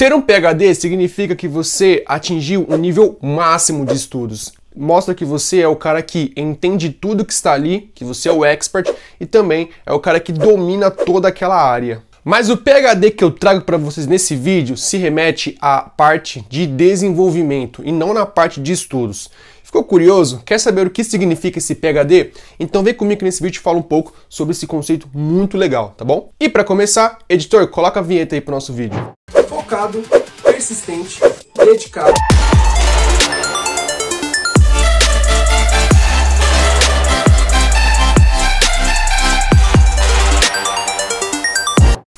Ter um PhD significa que você atingiu um nível máximo de estudos. Mostra que você é o cara que entende tudo que está ali, que você é o expert e também é o cara que domina toda aquela área. Mas o PhD que eu trago para vocês nesse vídeo se remete à parte de desenvolvimento e não na parte de estudos. Ficou curioso? Quer saber o que significa esse PhD? Então vem comigo que nesse vídeo fala um pouco sobre esse conceito muito legal, tá bom? E para começar, editor, coloca a vinheta aí pro nosso vídeo focado, persistente, dedicado.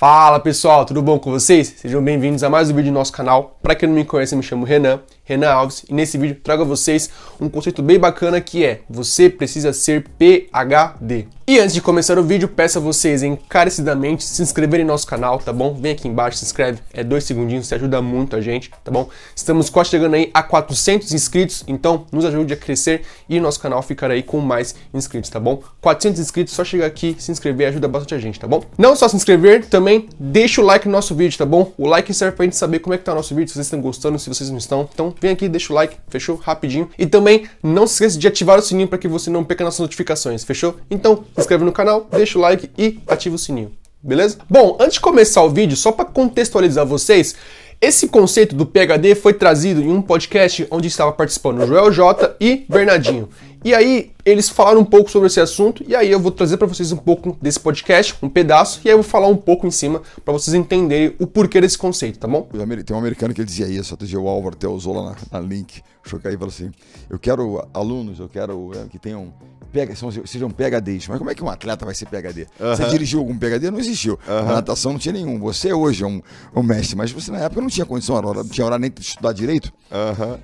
Fala pessoal, tudo bom com vocês? Sejam bem-vindos a mais um vídeo do nosso canal. Para quem não me conhece, eu me chamo Renan, Renan Alves, e nesse vídeo trago a vocês um conceito bem bacana que é: você precisa ser PhD. E antes de começar o vídeo, peço a vocês encarecidamente se inscreverem no nosso canal, tá bom? Vem aqui embaixo, se inscreve, é dois segundinhos, você ajuda muito a gente, tá bom? Estamos quase chegando aí a 400 inscritos, então nos ajude a crescer e nosso canal ficar aí com mais inscritos, tá bom? 400 inscritos, só chegar aqui, se inscrever, ajuda bastante a gente, tá bom? Não só se inscrever, também deixa o like no nosso vídeo, tá bom? O like serve pra gente saber como é que tá o nosso vídeo, se vocês estão gostando, se vocês não estão. Então vem aqui, deixa o like, fechou? Rapidinho. E também não se esqueça de ativar o sininho para que você não perca nossas notificações, fechou? Então se inscreve no canal, deixa o like e ativa o sininho, beleza? Bom, antes de começar o vídeo, só para contextualizar vocês, esse conceito do PHD foi trazido em um podcast onde estava participando Joel J e Bernardinho. E aí eles falaram um pouco sobre esse assunto e aí eu vou trazer para vocês um pouco desse podcast, um pedaço, e aí eu vou falar um pouco em cima para vocês entenderem o porquê desse conceito, tá bom? Tem um americano que dizia isso, até o Álvaro até usou lá na, na Link, chocar e falou assim: "Eu quero alunos, eu quero é, que tenham pega, sejam PHDs. Mas como é que um atleta vai ser PHD? Você dirigiu algum PHD? Não existiu. Na natação não tinha nenhum. Você hoje é um, um mestre, mas você na época não tinha condição, não tinha hora nem de estudar direito.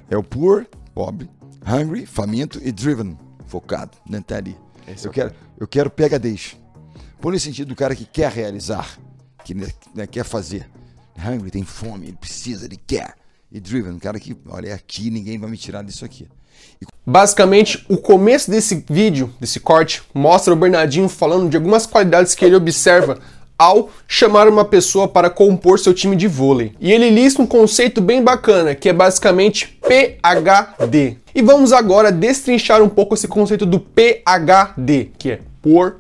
É o poor pobre, hungry, faminto e driven, focado, né? Tá ali. Esse eu, é quero, eu quero pegadez. Por esse sentido do cara que quer realizar, que né, quer fazer. Hungry tem fome, ele precisa, ele quer. E driven, o cara que, olha, aqui ninguém vai me tirar disso aqui. E... Basicamente, o começo desse vídeo, desse corte, mostra o Bernardinho falando de algumas qualidades que ele observa ao chamar uma pessoa para compor seu time de vôlei. E ele lista um conceito bem bacana, que é basicamente PHD. E vamos agora destrinchar um pouco esse conceito do PHD, que é Poor,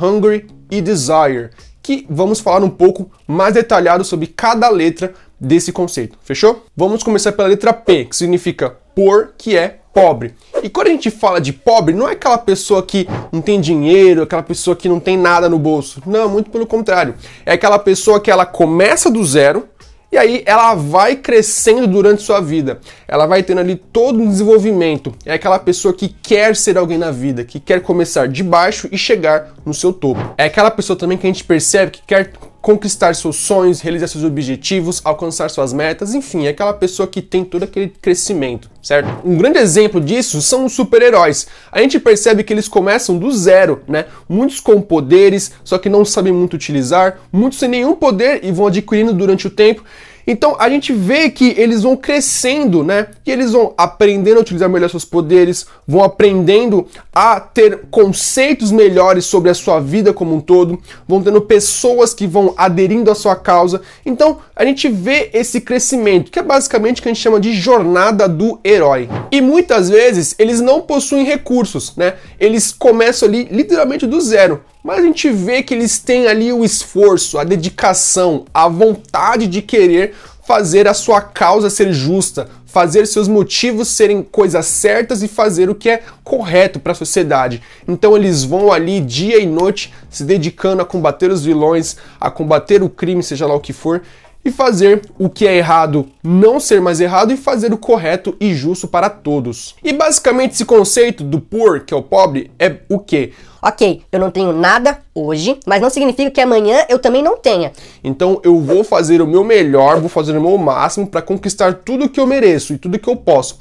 Hungry e Desire, que vamos falar um pouco mais detalhado sobre cada letra desse conceito, fechou? Vamos começar pela letra P, que significa por, que é pobre. E quando a gente fala de pobre, não é aquela pessoa que não tem dinheiro, aquela pessoa que não tem nada no bolso. Não, muito pelo contrário. É aquela pessoa que ela começa do zero e aí ela vai crescendo durante sua vida. Ela vai tendo ali todo um desenvolvimento. É aquela pessoa que quer ser alguém na vida, que quer começar de baixo e chegar no seu topo. É aquela pessoa também que a gente percebe que quer conquistar seus sonhos, realizar seus objetivos, alcançar suas metas, enfim, é aquela pessoa que tem todo aquele crescimento, certo? Um grande exemplo disso são os super-heróis. A gente percebe que eles começam do zero, né? Muitos com poderes, só que não sabem muito utilizar, muitos sem nenhum poder e vão adquirindo durante o tempo. Então a gente vê que eles vão crescendo, né? Que eles vão aprendendo a utilizar melhor seus poderes, vão aprendendo a ter conceitos melhores sobre a sua vida como um todo, vão tendo pessoas que vão aderindo à sua causa. Então a gente vê esse crescimento, que é basicamente o que a gente chama de jornada do herói. E muitas vezes eles não possuem recursos, né? Eles começam ali literalmente do zero. Mas a gente vê que eles têm ali o esforço, a dedicação, a vontade de querer fazer a sua causa ser justa, fazer seus motivos serem coisas certas e fazer o que é correto para a sociedade. Então eles vão ali dia e noite se dedicando a combater os vilões, a combater o crime, seja lá o que for, e fazer o que é errado não ser mais errado e fazer o correto e justo para todos. E basicamente esse conceito do poor, que é o pobre, é o quê? Ok, eu não tenho nada hoje, mas não significa que amanhã eu também não tenha. Então eu vou fazer o meu melhor, vou fazer o meu máximo para conquistar tudo que eu mereço e tudo que eu posso.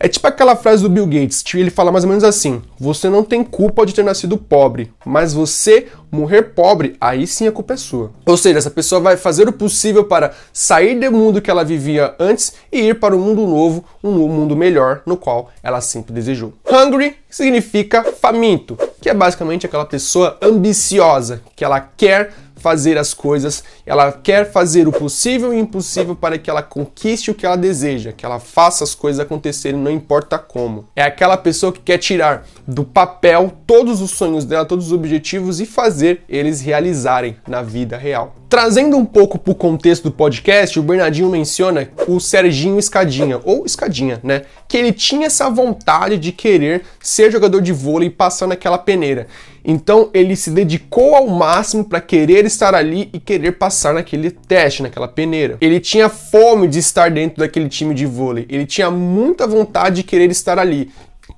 É tipo aquela frase do Bill Gates, que ele fala mais ou menos assim: você não tem culpa de ter nascido pobre, mas você morrer pobre, aí sim a culpa é sua. Ou seja, essa pessoa vai fazer o possível para sair do mundo que ela vivia antes e ir para um mundo novo, um mundo melhor, no qual ela sempre desejou. Hungry significa faminto, que é basicamente aquela pessoa ambiciosa, que ela quer fazer as coisas, ela quer fazer o possível e o impossível para que ela conquiste o que ela deseja, que ela faça as coisas acontecerem, não importa como. É aquela pessoa que quer tirar do papel todos os sonhos dela, todos os objetivos e fazer eles realizarem na vida real. Trazendo um pouco para o contexto do podcast, o Bernardinho menciona o Serginho Escadinha, ou Escadinha, né? Que ele tinha essa vontade de querer ser jogador de vôlei e passar naquela peneira. Então ele se dedicou ao máximo para querer estar ali e querer passar naquele teste, naquela peneira. Ele tinha fome de estar dentro daquele time de vôlei, ele tinha muita vontade de querer estar ali.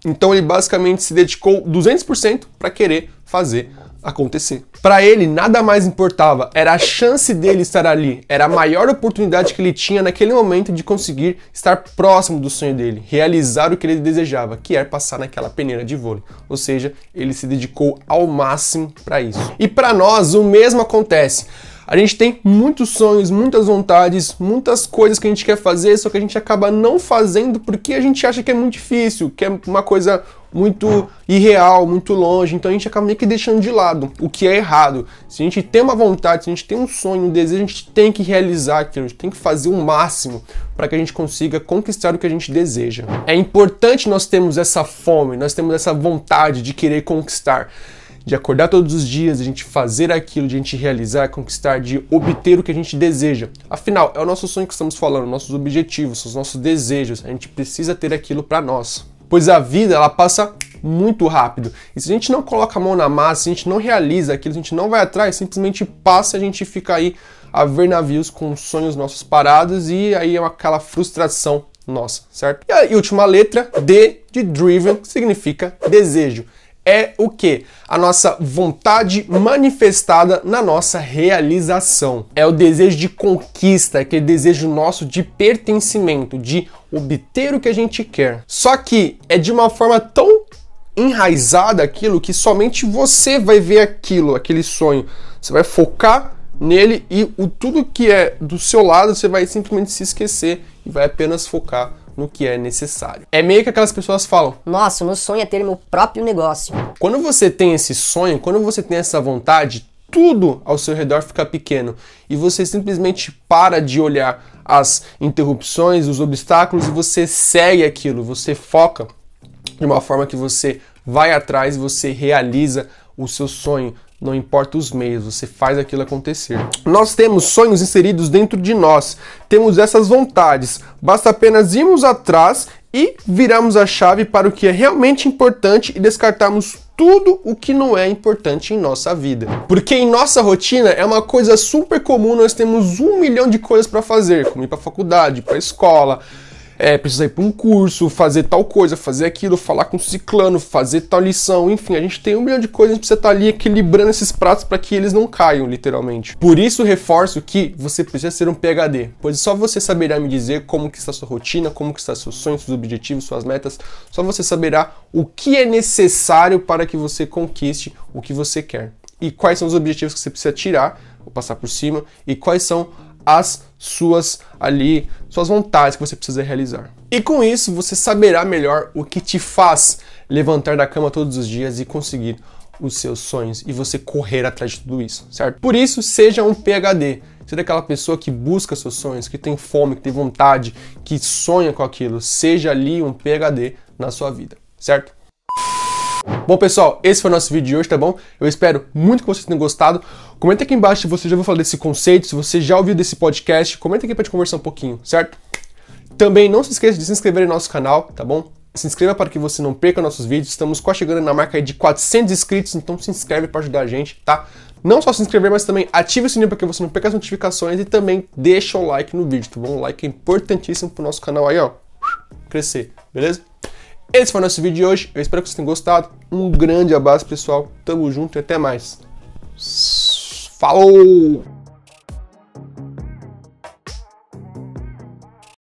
Então ele basicamente se dedicou 200% para querer fazer acontecer. Para ele, nada mais importava, era a chance dele estar ali, era a maior oportunidade que ele tinha naquele momento de conseguir estar próximo do sonho dele, realizar o que ele desejava, que era é passar naquela peneira de vôlei. Ou seja, ele se dedicou ao máximo para isso. E para nós, o mesmo acontece. A gente tem muitos sonhos, muitas vontades, muitas coisas que a gente quer fazer, só que a gente acaba não fazendo porque a gente acha que é muito difícil, que é uma coisa muito irreal, muito longe, então a gente acaba meio que deixando de lado, o que é errado. Se a gente tem uma vontade, se a gente tem um sonho, um desejo, a gente tem que realizar aquilo, a gente tem que fazer o máximo para que a gente consiga conquistar o que a gente deseja. É importante nós termos essa fome, nós temos essa vontade de querer conquistar de acordar todos os dias, de a gente fazer aquilo, de a gente realizar, conquistar, de obter o que a gente deseja. Afinal, é o nosso sonho que estamos falando, nossos objetivos, os nossos desejos. A gente precisa ter aquilo para nós. Pois a vida, ela passa muito rápido. E se a gente não coloca a mão na massa, se a gente não realiza aquilo, se a gente não vai atrás, simplesmente passa e a gente fica aí a ver navios com sonhos nossos parados e aí é aquela frustração nossa, certo? E a última letra, D de Driven, significa desejo é o que? A nossa vontade manifestada na nossa realização. É o desejo de conquista, é aquele desejo nosso de pertencimento, de obter o que a gente quer. Só que é de uma forma tão enraizada aquilo que somente você vai ver aquilo, aquele sonho. Você vai focar nele e o tudo que é do seu lado você vai simplesmente se esquecer e vai apenas focar no que é necessário. É meio que aquelas pessoas falam: Nossa, meu sonho é ter meu próprio negócio. Quando você tem esse sonho, quando você tem essa vontade, tudo ao seu redor fica pequeno e você simplesmente para de olhar as interrupções, os obstáculos e você segue aquilo, você foca de uma forma que você vai atrás, você realiza o seu sonho, não importa os meios, você faz aquilo acontecer. Nós temos sonhos inseridos dentro de nós, temos essas vontades. Basta apenas irmos atrás e virarmos a chave para o que é realmente importante e descartarmos tudo o que não é importante em nossa vida. Porque em nossa rotina é uma coisa super comum, nós temos um milhão de coisas para fazer, como ir para faculdade, para escola é, precisa ir para um curso, fazer tal coisa, fazer aquilo, falar com o ciclano, fazer tal lição, enfim, a gente tem um milhão de coisas, a gente precisa estar tá ali equilibrando esses pratos para que eles não caiam, literalmente. Por isso, reforço que você precisa ser um PHD, pois só você saberá me dizer como que está sua rotina, como que está seus sonhos, seus objetivos, suas metas, só você saberá o que é necessário para que você conquiste o que você quer. E quais são os objetivos que você precisa tirar, ou passar por cima, e quais são as suas ali, suas vontades que você precisa realizar. E com isso você saberá melhor o que te faz levantar da cama todos os dias e conseguir os seus sonhos e você correr atrás de tudo isso, certo? Por isso, seja um PhD. Seja aquela pessoa que busca seus sonhos, que tem fome, que tem vontade, que sonha com aquilo. Seja ali um PhD na sua vida, certo? Bom, pessoal, esse foi o nosso vídeo de hoje, tá bom? Eu espero muito que vocês tenham gostado. Comenta aqui embaixo se você já ouviu falar desse conceito, se você já ouviu desse podcast. Comenta aqui pra gente conversar um pouquinho, certo? Também não se esqueça de se inscrever em nosso canal, tá bom? Se inscreva para que você não perca nossos vídeos. Estamos quase chegando na marca de 400 inscritos, então se inscreve para ajudar a gente, tá? Não só se inscrever, mas também ative o sininho para que você não perca as notificações e também deixa o like no vídeo, tá bom? O like é importantíssimo pro nosso canal aí, ó, crescer, beleza? Esse foi o nosso vídeo de hoje. Eu espero que vocês tenham gostado. Um grande abraço, pessoal. Tamo junto e até mais. Falou!